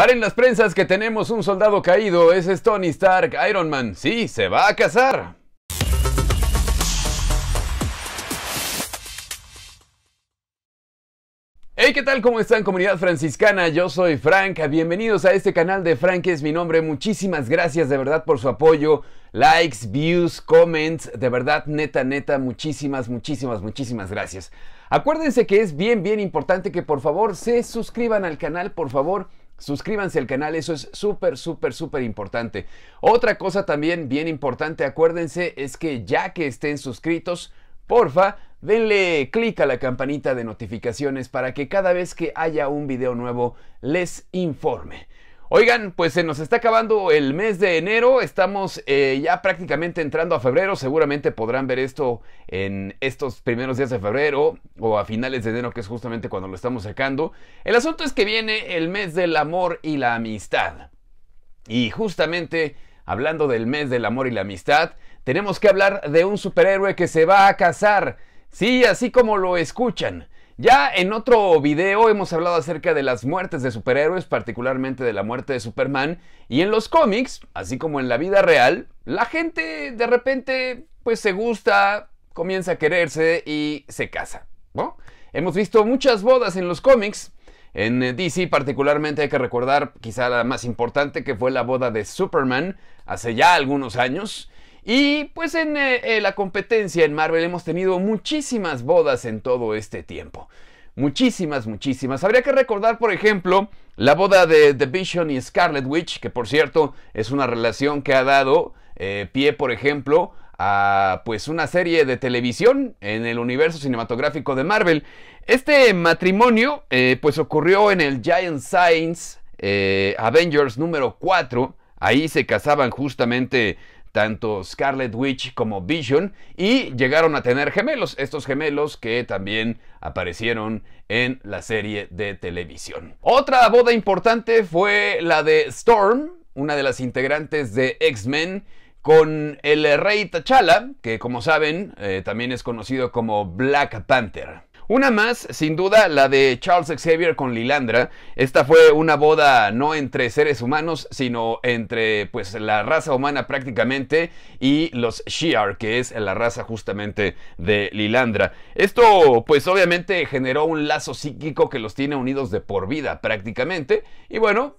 Paren las prensas que tenemos un soldado caído, ese es Tony Stark, Iron Man. Sí, se va a casar. Hey, ¿qué tal? ¿Cómo están comunidad franciscana? Yo soy Frank, bienvenidos a este canal de Frank es mi nombre, muchísimas gracias de verdad por su apoyo, likes, views, comments, de verdad, neta, neta, muchísimas, muchísimas, muchísimas gracias. Acuérdense que es bien, bien importante que por favor se suscriban al canal, por favor, Suscríbanse al canal, eso es súper, súper, súper importante. Otra cosa también bien importante, acuérdense, es que ya que estén suscritos, porfa, denle clic a la campanita de notificaciones para que cada vez que haya un video nuevo les informe. Oigan, pues se nos está acabando el mes de enero, estamos eh, ya prácticamente entrando a febrero, seguramente podrán ver esto en estos primeros días de febrero o a finales de enero, que es justamente cuando lo estamos sacando. El asunto es que viene el mes del amor y la amistad. Y justamente hablando del mes del amor y la amistad, tenemos que hablar de un superhéroe que se va a casar. Sí, así como lo escuchan. Ya en otro video hemos hablado acerca de las muertes de superhéroes, particularmente de la muerte de Superman, y en los cómics, así como en la vida real, la gente de repente pues se gusta, comienza a quererse y se casa, Hemos visto muchas bodas en los cómics. En eh, DC particularmente hay que recordar quizá la más importante que fue la boda de Superman hace ya algunos años y pues en eh, eh, la competencia en Marvel hemos tenido muchísimas bodas en todo este tiempo. Muchísimas, muchísimas. Habría que recordar, por ejemplo, la boda de The Vision y Scarlet Witch, que por cierto es una relación que ha dado eh, pie, por ejemplo, a pues una serie de televisión en el universo cinematográfico de Marvel. Este matrimonio pues ocurrió en el Giant Science Avengers número 4. Ahí se casaban justamente tanto Scarlet Witch como Vision, y llegaron a tener gemelos, estos gemelos que también aparecieron en la serie de televisión. Otra boda importante fue la de Storm, una de las integrantes de X-Men, con el rey T'Challa, que como saben eh, también es conocido como Black Panther. Una más, sin duda, la de Charles Xavier con Lilandra. Esta fue una boda no entre seres humanos, sino entre pues la raza humana prácticamente y los Shiar, que es la raza justamente de Lilandra. Esto pues obviamente generó un lazo psíquico que los tiene unidos de por vida prácticamente. Y bueno,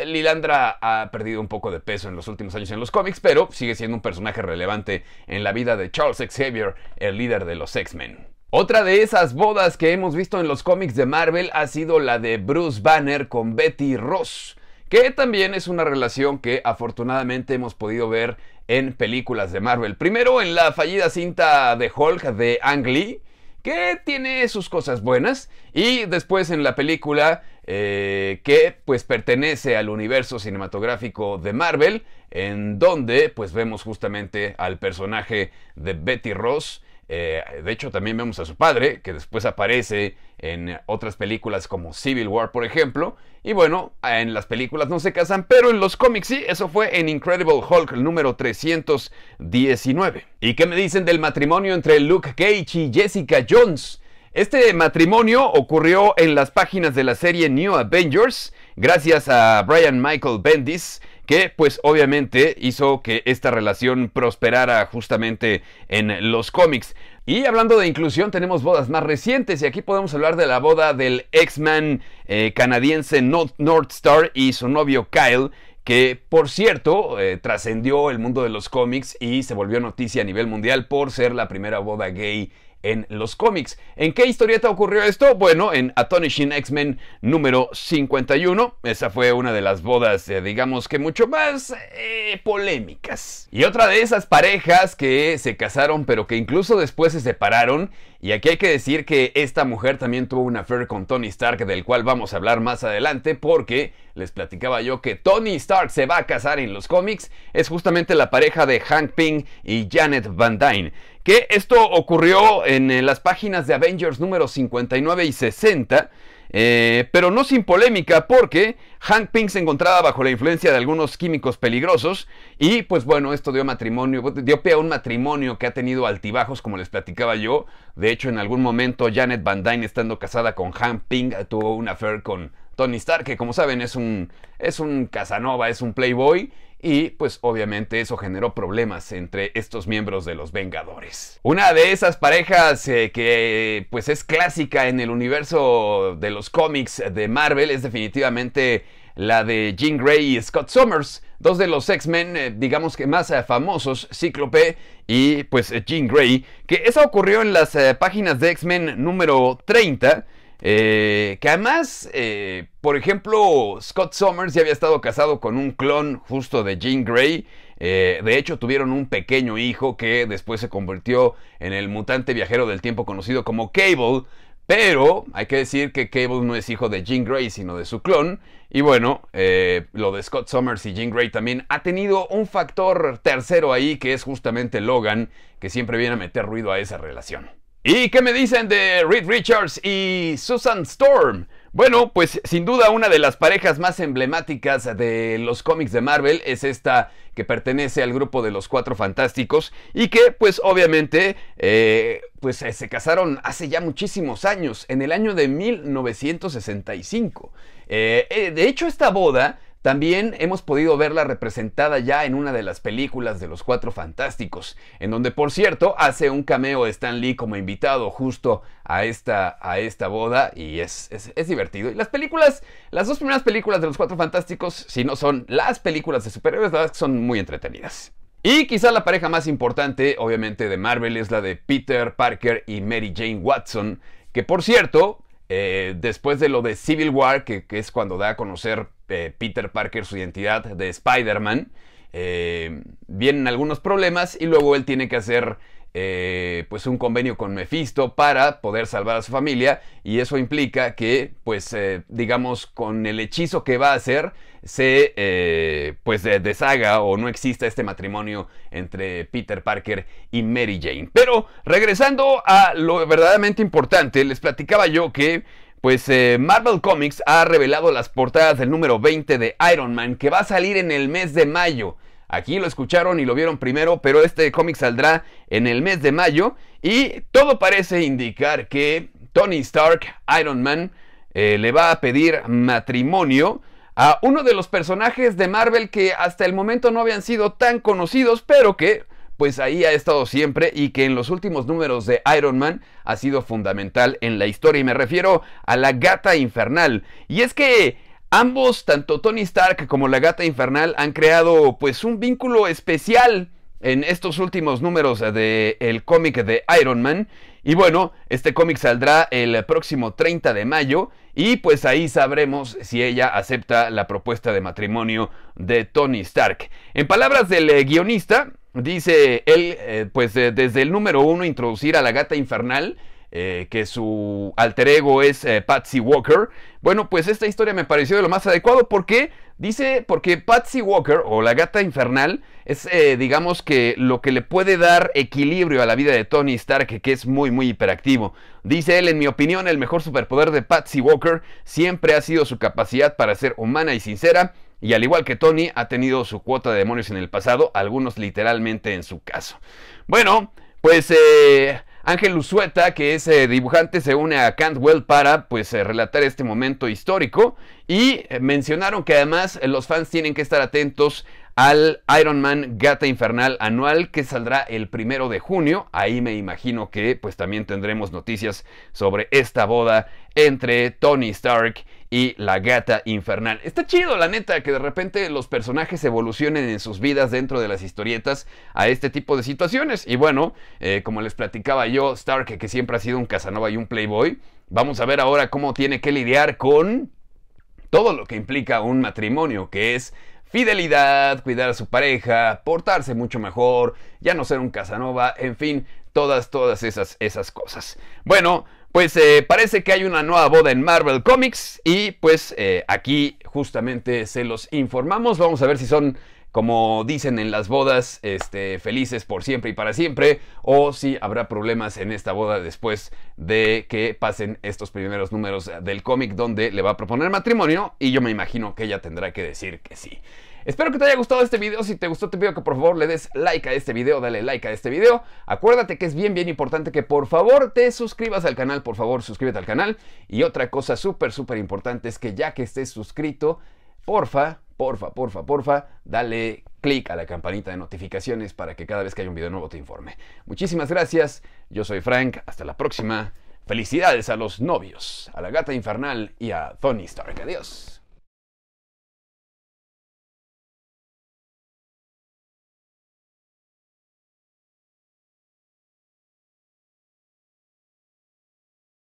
eh, Lilandra ha perdido un poco de peso en los últimos años en los cómics, pero sigue siendo un personaje relevante en la vida de Charles Xavier, el líder de los X-Men. Otra de esas bodas que hemos visto en los cómics de Marvel ha sido la de Bruce Banner con Betty Ross, que también es una relación que afortunadamente hemos podido ver en películas de Marvel. Primero en la fallida cinta de Hulk de Ang Lee, que tiene sus cosas buenas, y después en la película eh, que pues pertenece al universo cinematográfico de Marvel, en donde pues vemos justamente al personaje de Betty Ross, eh, de hecho, también vemos a su padre, que después aparece en otras películas como Civil War, por ejemplo. Y bueno, en las películas no se casan, pero en los cómics sí. Eso fue en Incredible Hulk número 319. ¿Y qué me dicen del matrimonio entre Luke Cage y Jessica Jones? Este matrimonio ocurrió en las páginas de la serie New Avengers, gracias a Brian Michael Bendis, que pues obviamente hizo que esta relación prosperara justamente en los cómics. Y hablando de inclusión, tenemos bodas más recientes y aquí podemos hablar de la boda del X-Man eh, canadiense North Star y su novio Kyle, que por cierto eh, trascendió el mundo de los cómics y se volvió noticia a nivel mundial por ser la primera boda gay en los cómics. ¿En qué historieta ocurrió esto? Bueno, en Atonishing X-Men número 51. Esa fue una de las bodas, eh, digamos que mucho más eh, polémicas. Y otra de esas parejas que se casaron pero que incluso después se separaron y aquí hay que decir que esta mujer también tuvo una affair con Tony Stark, del cual vamos a hablar más adelante, porque les platicaba yo que Tony Stark se va a casar en los cómics, es justamente la pareja de Hank Pym y Janet Van Dyne. Que esto ocurrió en eh, las páginas de Avengers número 59 y 60 eh, pero no sin polémica porque Hank Pink se encontraba bajo la influencia de algunos químicos peligrosos y pues bueno, esto dio matrimonio, dio pie a un matrimonio que ha tenido altibajos como les platicaba yo. De hecho, en algún momento Janet Van Dyne estando casada con Hank Pink tuvo una affair con Tony Stark, que como saben es un, es un Casanova, es un playboy y pues obviamente eso generó problemas entre estos miembros de los Vengadores. Una de esas parejas eh, que pues es clásica en el universo de los cómics de Marvel es definitivamente la de Jean Grey y Scott Summers, dos de los X-Men, eh, digamos que más eh, famosos, Cíclope y pues Jean Grey, que eso ocurrió en las páginas de X-Men número 30, eh, que además, eh, por ejemplo, Scott Summers ya había estado casado con un clon justo de Jean Grey. Eh, de hecho, tuvieron un pequeño hijo que después se convirtió en el mutante viajero del tiempo conocido como Cable. Pero hay que decir que Cable no es hijo de Jean Grey, sino de su clon. Y bueno, lo de Scott Summers y Jean Grey también ha tenido un factor tercero ahí, que es justamente Logan, que siempre viene a meter ruido a esa relación. ¿Y qué me dicen de Reed Richards y Susan Storm? Bueno, pues sin duda una de las parejas más emblemáticas de los cómics de Marvel es esta que pertenece al grupo de los Cuatro Fantásticos y que pues obviamente eh, pues eh, se casaron hace ya muchísimos años, en el año de 1965. Eh, de hecho esta boda también hemos podido verla representada ya en una de las películas de los Cuatro Fantásticos, en donde por cierto hace un cameo de Stan Lee como invitado justo a esta, a esta boda y es, divertido. Y las películas, las dos primeras películas de los Cuatro Fantásticos, si no son las películas de superhéroes, son muy entretenidas. Y quizá la pareja más importante, obviamente, de Marvel es la de Peter Parker y Mary Jane Watson, que por cierto, eh, después de lo de Civil War, que, es cuando da a conocer eh, Peter Parker su identidad de Spider-Man, eh, vienen algunos problemas y luego él tiene que hacer eh, pues un convenio con Mephisto para poder salvar a su familia y eso implica que pues digamos con el hechizo que va a hacer se pues deshaga o no exista este matrimonio entre Peter Parker y Mary Jane pero regresando a lo verdaderamente importante les platicaba yo que pues eh, Marvel Comics ha revelado las portadas del número 20 de Iron Man que va a salir en el mes de mayo. Aquí lo escucharon y lo vieron primero, pero este cómic saldrá en el mes de mayo y todo parece indicar que Tony Stark, Iron Man, eh, le va a pedir matrimonio a uno de los personajes de Marvel que hasta el momento no habían sido tan conocidos, pero que pues ahí ha estado siempre y que en los últimos números de Iron Man ha sido fundamental en la historia. Y me refiero a la gata infernal. Y es que ambos, tanto Tony Stark como la gata infernal, han creado pues un vínculo especial en estos últimos números del El cómic de Iron Man. Y bueno, este cómic saldrá el próximo 30 de mayo y pues ahí sabremos si ella acepta la propuesta de matrimonio de Tony Stark. En palabras del eh, guionista, dice él, eh, pues eh, desde el número uno, introducir a la gata infernal. Eh, que su alter ego es Patsy Walker. Bueno, pues esta historia me pareció de lo más adecuado porque dice, porque Patsy Walker o la gata infernal es, digamos que lo que le puede dar equilibrio a la vida de Tony Stark, que es muy, muy hiperactivo. Dice él, en mi opinión, el mejor superpoder de Patsy Walker siempre ha sido su capacidad para ser humana y sincera y al igual que Tony, ha tenido su cuota de demonios en el pasado, algunos literalmente en su caso. Bueno, pues eh, Ángel Usueta que es eh, dibujante, se une a Cantwell para pues eh, relatar este momento histórico. Y mencionaron que además los fans tienen que estar atentos al Iron Man Gata Infernal anual que saldrá el primero de junio. Ahí me imagino que pues también tendremos noticias sobre esta boda entre Tony Stark y la gata infernal. Está chido, la neta, que de repente los personajes evolucionen en sus vidas dentro de las historietas a este tipo de situaciones. Y bueno, eh, como les platicaba yo, Stark, que siempre ha sido un Casanova y un Playboy, vamos a ver ahora cómo tiene que lidiar con todo lo que implica un matrimonio, que es fidelidad, cuidar a su pareja, portarse mucho mejor, ya no ser un Casanova, en fin, todas, todas esas, esas cosas. Bueno, pues eh, parece que hay una nueva boda en Marvel Comics y pues eh, aquí justamente se los informamos. Vamos a ver si son como dicen en las bodas, este, felices por siempre y para siempre, o si habrá problemas en esta boda después de que pasen estos primeros números del cómic donde le va a proponer matrimonio y yo me imagino que ella tendrá que decir que sí. Espero que te haya gustado este video, si te gustó te pido que por favor le des like a este video, dale like a este video, acuérdate que es bien bien importante que por favor te suscribas al canal, por favor suscríbete al canal y otra cosa súper súper importante es que ya que estés suscrito, porfa, porfa, porfa, porfa, dale clic a la campanita de notificaciones para que cada vez que haya un video nuevo te informe. Muchísimas gracias, yo soy Frank, hasta la próxima. Felicidades a los novios, a la gata infernal y a Tony Stark. Adiós.